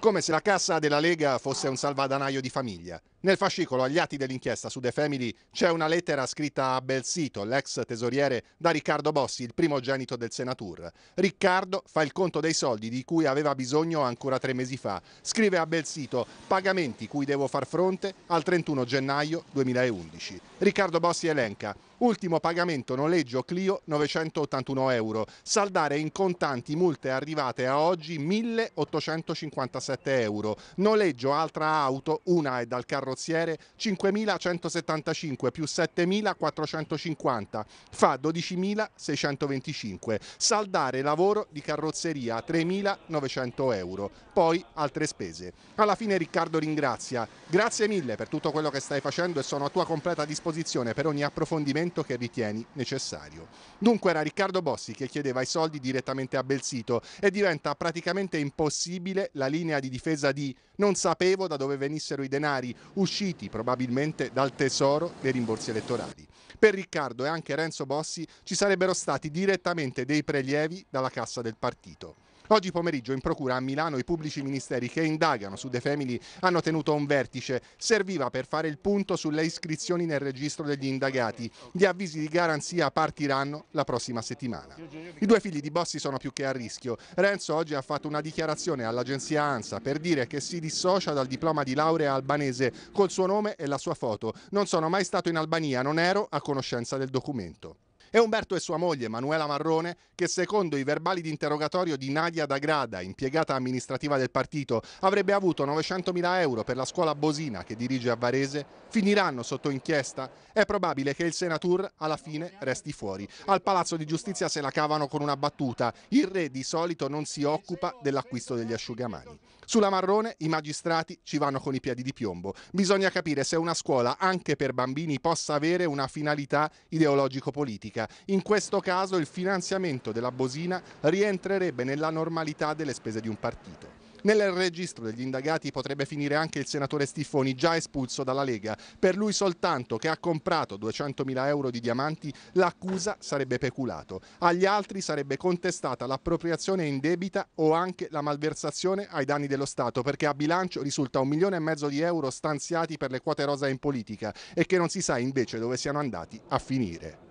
come se la cassa della Lega fosse un salvadanaio di famiglia. Nel fascicolo agli atti dell'inchiesta su De Family c'è una lettera scritta a Belsito, l'ex tesoriere, da Riccardo Bossi, il primogenito del Senatur. Riccardo fa il conto dei soldi di cui aveva bisogno ancora tre mesi fa. Scrive a Belsito pagamenti cui devo far fronte al 31 gennaio 2011. Riccardo Bossi elenca ultimo pagamento noleggio Clio 981 euro, saldare in contanti multe arrivate a oggi 1857 euro, noleggio altra auto, una è dal carro carrozziere 5.175 più 7.450 fa 12.625. Saldare lavoro di carrozzeria 3.900 euro, poi altre spese. Alla fine Riccardo ringrazia. Grazie mille per tutto quello che stai facendo e sono a tua completa disposizione per ogni approfondimento che ritieni necessario. Dunque era Riccardo Bossi che chiedeva i soldi direttamente a Belsito e diventa praticamente impossibile la linea di difesa di non sapevo da dove venissero i denari, usciti probabilmente dal tesoro dei rimborsi elettorali. Per Riccardo e anche Renzo Bossi ci sarebbero stati direttamente dei prelievi dalla cassa del partito. Oggi pomeriggio in procura a Milano i pubblici ministeri che indagano su De Femili hanno tenuto un vertice. Serviva per fare il punto sulle iscrizioni nel registro degli indagati. Gli avvisi di garanzia partiranno la prossima settimana. I due figli di Bossi sono più che a rischio. Renzo oggi ha fatto una dichiarazione all'agenzia ANSA per dire che si dissocia dal diploma di laurea albanese col suo nome e la sua foto. Non sono mai stato in Albania, non ero a conoscenza del documento e Umberto e sua moglie Manuela Marrone che secondo i verbali di interrogatorio di Nadia Dagrada, impiegata amministrativa del partito, avrebbe avuto 900.000 euro per la scuola Bosina che dirige a Varese, finiranno sotto inchiesta? È probabile che il Senatur alla fine resti fuori. Al Palazzo di Giustizia se la cavano con una battuta, il re di solito non si occupa dell'acquisto degli asciugamani. Sulla Marrone i magistrati ci vanno con i piedi di piombo. Bisogna capire se una scuola anche per bambini possa avere una finalità ideologico-politica pubblica. In questo caso il finanziamento della Bosina rientrerebbe nella normalità delle spese di un partito. Nel registro degli indagati potrebbe finire anche il senatore Stiffoni, già espulso dalla Lega. Per lui soltanto, che ha comprato 200.000 euro di diamanti, l'accusa sarebbe peculato. Agli altri sarebbe contestata l'appropriazione in debita o anche la malversazione ai danni dello Stato, perché a bilancio risulta un milione e mezzo di euro stanziati per le quote rosa in politica e che non si sa invece dove siano andati a finire.